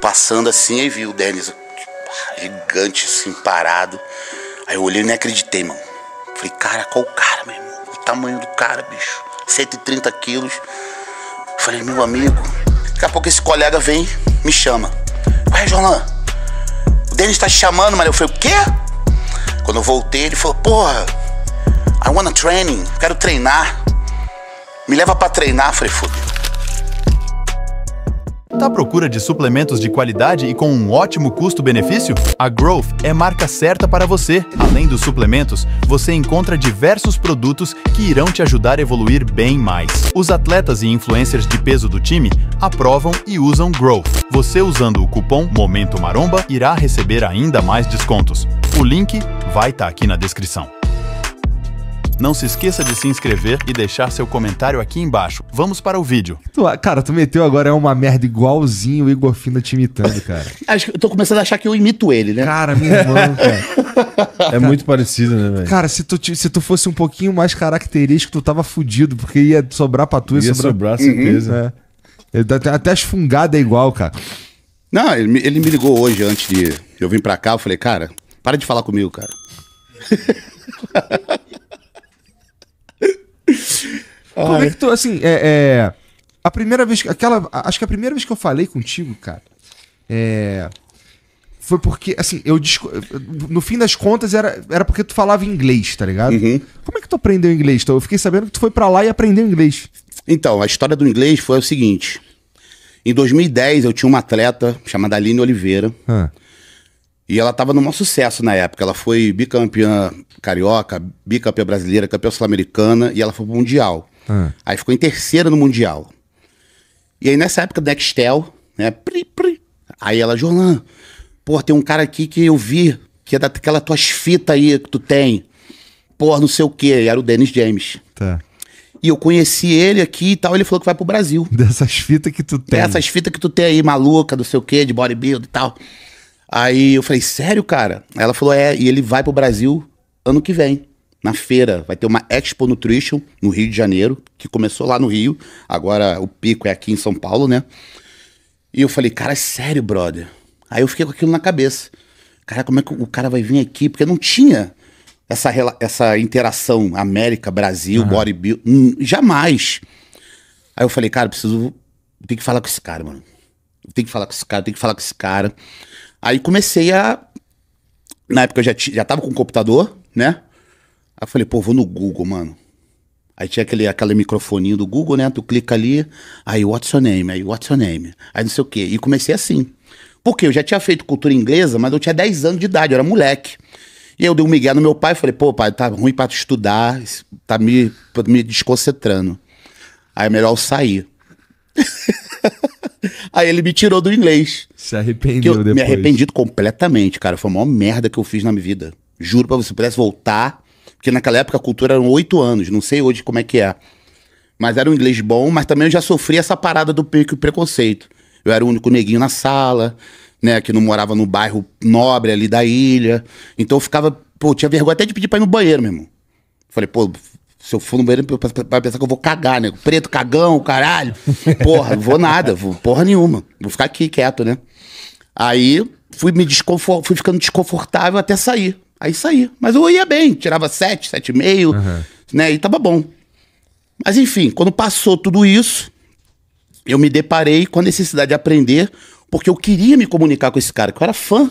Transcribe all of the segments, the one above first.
passando assim e vi o Denis gigante assim, parado. Aí eu olhei e nem acreditei, mano. Falei, cara, qual o cara, meu irmão? O tamanho do cara, bicho. 130 quilos. Falei, meu amigo, daqui a pouco esse colega vem, me chama. Vai, Jolan, o Denis tá te chamando, mas eu falei, o quê? Quando eu voltei, ele falou, porra, I wanna training, quero treinar. Me leva pra treinar. Falei, fodeu. Tá à procura de suplementos de qualidade e com um ótimo custo-benefício? A Growth é marca certa para você. Além dos suplementos, você encontra diversos produtos que irão te ajudar a evoluir bem mais. Os atletas e influencers de peso do time aprovam e usam Growth. Você usando o cupom Momento Maromba irá receber ainda mais descontos. O link vai estar tá aqui na descrição. Não se esqueça de se inscrever e deixar seu comentário aqui embaixo. Vamos para o vídeo. Tu, ah, cara, tu meteu agora é uma merda igualzinho o Igor Fina te imitando, cara. Acho que eu tô começando a achar que eu imito ele, né? Cara, meu irmão, cara. É muito parecido, né, velho? Cara, se tu, se tu fosse um pouquinho mais característico, tu tava fudido, porque ia sobrar pra tu. Ia, ia sobrar, sobrar certeza. Uhum. É. Até as fungadas é igual, cara. Não, ele, ele me ligou hoje antes de eu vir pra cá, eu falei, cara, para de falar comigo, cara. Ai. Como é que tu, assim, é, é, A primeira vez. Aquela, acho que a primeira vez que eu falei contigo, cara. É, foi porque, assim, eu. No fim das contas, era, era porque tu falava inglês, tá ligado? Uhum. Como é que tu aprendeu inglês? Então, eu fiquei sabendo que tu foi para lá e aprendeu inglês. Então, a história do inglês foi o seguinte. Em 2010, eu tinha uma atleta chamada Aline Oliveira. Ah. E ela estava no maior sucesso na época. Ela foi bicampeã carioca, bicampeã brasileira, campeã sul-americana e ela foi pro Mundial. Ah. Aí ficou em terceira no Mundial. E aí nessa época, Dextel, né? Pri, pri. Aí ela, Jolan, pô, tem um cara aqui que eu vi, que é daquela tuas fitas aí que tu tem. Pô, não sei o quê. E era o Dennis James. Tá. E eu conheci ele aqui e tal, ele falou que vai pro Brasil. Dessas fitas que tu tem. Dessas fitas que tu tem aí, maluca, não sei o quê, de bodybuild e tal. Aí eu falei, sério, cara? Ela falou, é, e ele vai pro Brasil ano que vem na feira. Vai ter uma Expo Nutrition no Rio de Janeiro, que começou lá no Rio, agora o pico é aqui em São Paulo, né? E eu falei, cara, é sério, brother. Aí eu fiquei com aquilo na cabeça. Cara, como é que o cara vai vir aqui? Porque não tinha essa, essa interação América, Brasil, uhum. bodybuilding. Hum, jamais. Aí eu falei, cara, preciso. Tem que falar com esse cara, mano. Tem que falar com esse cara, tem que falar com esse cara. Aí comecei a. Na época eu já, já tava com o computador, né? Aí eu falei, pô, vou no Google, mano. Aí tinha aquele, aquele microfoninho do Google, né? Tu clica ali, aí what's your name? Aí what's your name? Aí não sei o quê. E comecei assim. Porque eu já tinha feito cultura inglesa, mas eu tinha 10 anos de idade, eu era moleque. E eu dei um migué no meu pai, falei, pô, pai, tá ruim pra estudar, tá me, tá me desconcentrando. Aí é melhor eu sair. Aí ele me tirou do inglês. Se arrependeu eu, depois. Me arrependido completamente, cara. Foi a maior merda que eu fiz na minha vida. Juro pra você, se pudesse voltar, porque naquela época a cultura eram oito anos, não sei hoje como é que é. Mas era um inglês bom, mas também eu já sofri essa parada do preconceito. Eu era o único neguinho na sala, né? Que não morava no bairro nobre ali da ilha. Então eu ficava, pô, tinha vergonha até de pedir pra ir no banheiro, meu irmão. Falei, pô, se eu for no banheiro, vai pensar que eu vou cagar, né? Preto, cagão, caralho. Porra, não vou nada, vou porra nenhuma. Vou ficar aqui quieto, né? Aí fui me desconfor... fui ficando desconfortável até sair. Aí saía. Mas eu ia bem, tirava 7, 7,5, uhum. né? E tava bom. Mas enfim, quando passou tudo isso, eu me deparei com a necessidade de aprender, porque eu queria me comunicar com esse cara, que eu era fã.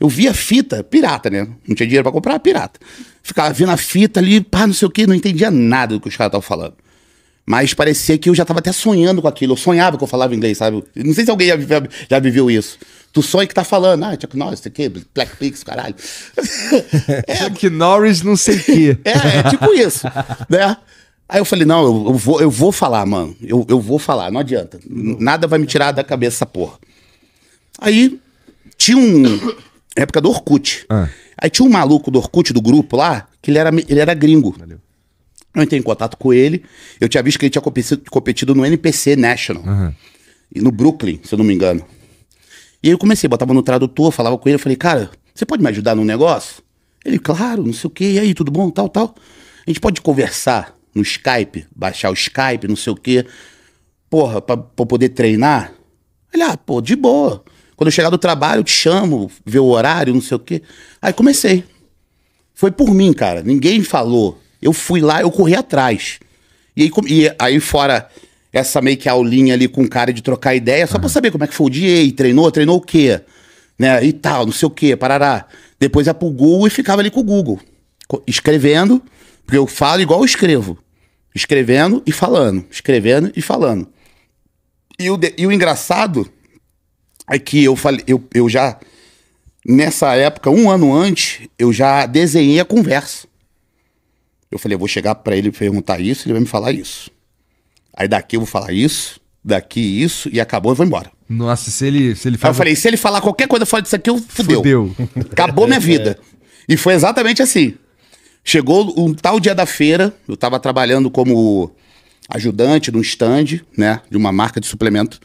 Eu via fita, pirata, né? Não tinha dinheiro para comprar, pirata. Ficava vendo a fita ali, pá, não sei o quê, não entendia nada do que os caras estavam falando. Mas parecia que eu já estava até sonhando com aquilo. Eu sonhava que eu falava inglês, sabe? Não sei se alguém já, já viveu isso do sonho que tá falando. Ah, Chuck Norris, sei que, Black Pix, caralho. é, Chuck Norris, não sei o quê. É, é tipo isso, né? Aí eu falei, não, eu, eu, vou, eu vou falar, mano. Eu, eu vou falar, não adianta. Nada vai me tirar da cabeça essa porra. Aí tinha um. época do Orkut. Ah. Aí tinha um maluco do Orkut do grupo lá, que ele era, ele era gringo. Valeu. Eu entrei em contato com ele. Eu tinha visto que ele tinha competido, competido no NPC National. Uhum. E no Brooklyn, se eu não me engano. E aí eu comecei, botava no tradutor, falava com ele, eu falei, cara, você pode me ajudar num negócio? Ele, claro, não sei o quê, e aí, tudo bom, tal, tal. A gente pode conversar no Skype, baixar o Skype, não sei o quê, porra, pra, pra poder treinar? Ele, ah, pô, de boa. Quando eu chegar do trabalho, eu te chamo, ver o horário, não sei o quê. Aí comecei. Foi por mim, cara. Ninguém falou. Eu fui lá, eu corri atrás. E aí, e aí fora essa meio que aulinha ali com o cara de trocar ideia, só uhum. pra ah. saber como é que foi o dia, e treinou, treinou o quê, né, e tal, não sei o quê, parará. Depois ia pro Google e ficava ali com o Google, escrevendo, porque eu falo igual eu escrevo, escrevendo e falando, escrevendo e falando. E o, de, e o engraçado é que eu, falei, eu, eu já, nessa época, um ano antes, eu já desenhei a conversa. Eu falei, eu vou chegar para ele perguntar isso, ele vai me falar isso. Aí daqui eu vou falar isso, daqui isso, e acabou, e vou embora. Nossa, se ele, se ele Aí eu falei, se ele falar qualquer coisa fora disso aqui, eu fudeu. Fudeu. Acabou minha vida. E foi exatamente assim. Chegou um tal dia da feira, eu estava trabalhando como ajudante num stand, né, de uma marca de suplemento.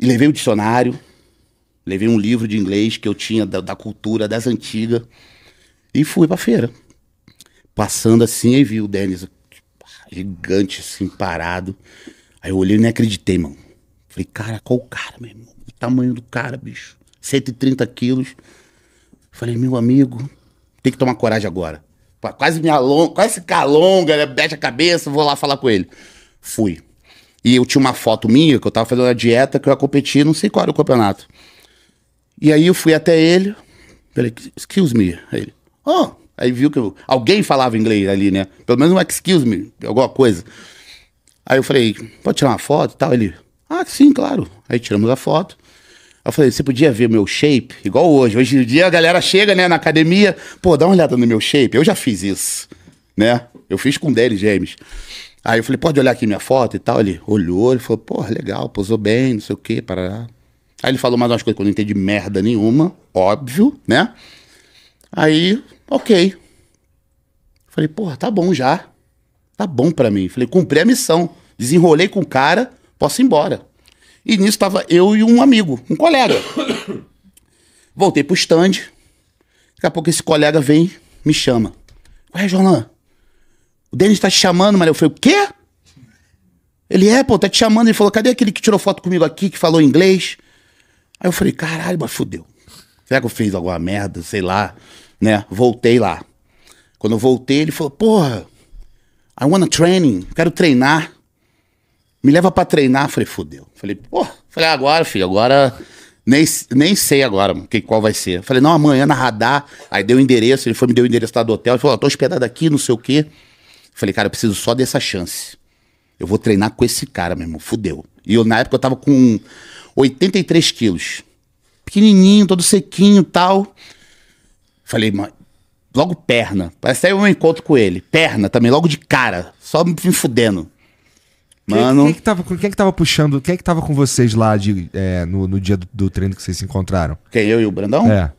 E levei um dicionário, levei um livro de inglês que eu tinha da, da cultura das antigas e fui pra feira. Passando assim, aí vi o Denis gigante, assim, parado. Aí eu olhei e nem acreditei, mano. Falei, cara, qual o cara, meu irmão? O tamanho do cara, bicho. 130 quilos. Falei, meu amigo, tem que tomar coragem agora. Quase me alonga, quase se calonga né? a cabeça, vou lá falar com ele. Fui. E eu tinha uma foto minha, que eu tava fazendo a dieta, que eu ia competir, não sei qual era o campeonato. E aí eu fui até ele, falei, excuse me. Aí ele, oh, Aí viu que eu, alguém falava inglês ali, né? Pelo menos um excuse me, alguma coisa. Aí eu falei, pode tirar uma foto e tal? Ele, ah, sim, claro. Aí tiramos a foto. Eu falei, você podia ver meu shape? Igual hoje. Hoje em dia a galera chega, né, na academia, pô, dá uma olhada no meu shape. Eu já fiz isso, né? Eu fiz com 10 James. Aí eu falei, pode olhar aqui minha foto e tal? Ele olhou, ele falou, pô, legal, posou bem, não sei o quê, parará. Aí ele falou mais umas coisas que eu não entendi merda nenhuma, óbvio, né? Aí Ok. Falei, porra, tá bom já. Tá bom para mim. Falei, cumpri a missão. Desenrolei com o cara, posso ir embora. E nisso tava eu e um amigo, um colega. Voltei pro stand. Daqui a pouco esse colega vem, me chama. Ué, Jolan, o Denis tá te chamando, mas eu falei, o quê? Ele é, pô, tá te chamando. Ele falou, cadê aquele que tirou foto comigo aqui, que falou inglês? Aí eu falei, caralho, mas fudeu. Será que eu fiz alguma merda? Sei lá né? Voltei lá. Quando eu voltei, ele falou: Porra, I wanna training, quero treinar. Me leva para treinar. falei: Fudeu. falei: Porra, falei: ah, Agora, filho, agora. Nem, nem sei agora que, qual vai ser. falei: Não, amanhã na radar. Aí deu o endereço, ele foi me deu o endereço lá do hotel. Ele falou: oh, Tô hospedado aqui, não sei o quê. Falei: Cara, eu preciso só dessa chance. Eu vou treinar com esse cara, meu irmão. Fudeu. E eu, na época, eu tava com 83 quilos. Pequenininho, todo sequinho tal. Falei, logo perna. Parece até um encontro com ele. Perna também, logo de cara. Só me fudendo. É Mano. Quem, quem, é que tava, quem é que tava puxando? Quem que tava com vocês lá de, é, no, no dia do, do, treino que vocês se encontraram? Quem? Eu e o Brandão? É.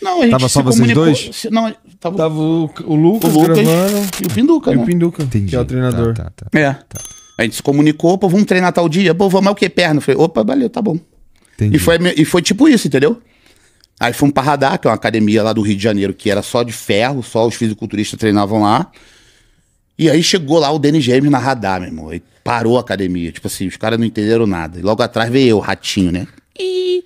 Não, a gente tava só vocês dois? Se, não, tava, tava o, o, Lucas o Lucas gravando. E o Pinduca, E o né? Pinduca, Entendi. que é o tá, tá, treinador. Tá, tá, tá. É. Tá. A gente se comunicou, pô, vamos treinar tal dia. Pô, vamos, mas o que? Perna? Eu falei, opa, valeu, tá bom. Entendi. E foi, e foi tipo isso, entendeu? Aí fomos para Radar, que é uma academia lá do Rio de Janeiro, que era só de ferro, só os fisiculturistas treinavam lá. E aí chegou lá o Denis James na Radar, meu irmão. E parou a academia. Tipo assim, os caras não entenderam nada. E logo atrás veio eu, ratinho, né? E,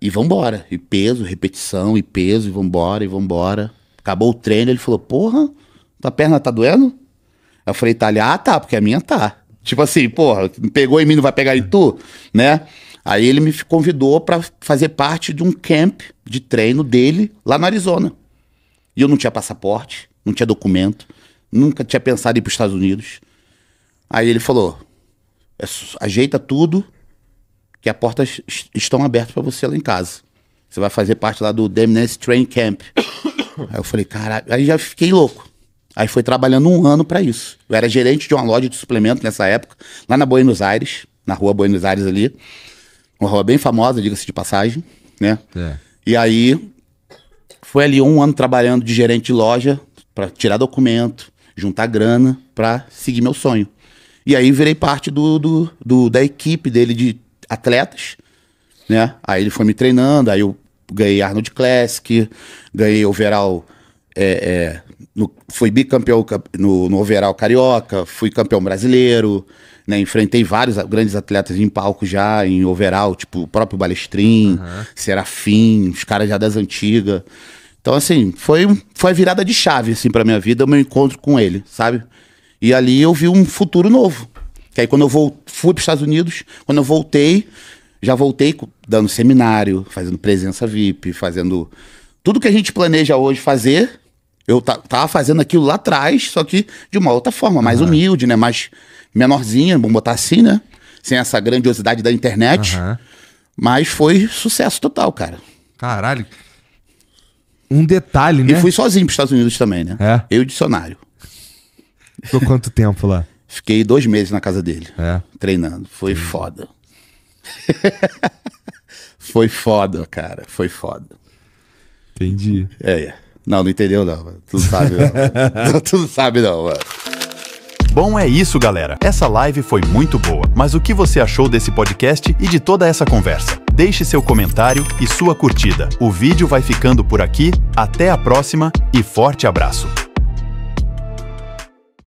e vambora. E peso, repetição, e peso, e vambora, e vambora. Acabou o treino, ele falou, porra, tua perna tá doendo? Eu falei, tá, ah, tá, porque a minha tá. Tipo assim, porra, pegou em mim, não vai pegar em tu, né? Aí ele me convidou para fazer parte de um camp de treino dele lá no Arizona. E eu não tinha passaporte, não tinha documento, nunca tinha pensado em ir para os Estados Unidos. Aí ele falou: é ajeita tudo, que as portas estão abertas para você lá em casa. Você vai fazer parte lá do Demnes Train Camp. Aí eu falei: caralho, aí já fiquei louco. Aí foi trabalhando um ano para isso. Eu era gerente de uma loja de suplemento nessa época, lá na Buenos Aires, na rua Buenos Aires ali. Uma rua bem famosa, diga-se de passagem, né? É. E aí, foi ali um ano trabalhando de gerente de loja para tirar documento, juntar grana para seguir meu sonho. E aí virei parte do, do, do, da equipe dele de atletas, né? Aí ele foi me treinando, aí eu ganhei Arnold Classic, ganhei overall, é, é, no, fui bicampeão no, no overall carioca, fui campeão brasileiro, né, enfrentei vários grandes atletas em palco já, em overall, tipo o próprio Balestrin, uhum. Serafim, os caras já das antigas. Então, assim, foi, foi a virada de chave, assim, pra minha vida, o meu encontro com ele, sabe? E ali eu vi um futuro novo. Que aí quando eu vou, fui os Estados Unidos, quando eu voltei, já voltei dando seminário, fazendo presença VIP, fazendo tudo que a gente planeja hoje fazer. Eu tava fazendo aquilo lá atrás, só que de uma outra forma, mais uhum. humilde, né? Mais menorzinha, vamos botar assim, né? Sem essa grandiosidade da internet. Uhum. Mas foi sucesso total, cara. Caralho. Um detalhe, né? E fui sozinho para os Estados Unidos também, né? É. Eu e o dicionário. Ficou quanto tempo lá? Fiquei dois meses na casa dele. É. Treinando. Foi Sim. foda. foi foda, cara. Foi foda. Entendi. É, é. Não, não entendeu não. Tu não sabe não. tu não sabe não, mano. Bom, é isso, galera. Essa live foi muito boa, mas o que você achou desse podcast e de toda essa conversa? Deixe seu comentário e sua curtida. O vídeo vai ficando por aqui. Até a próxima e forte abraço.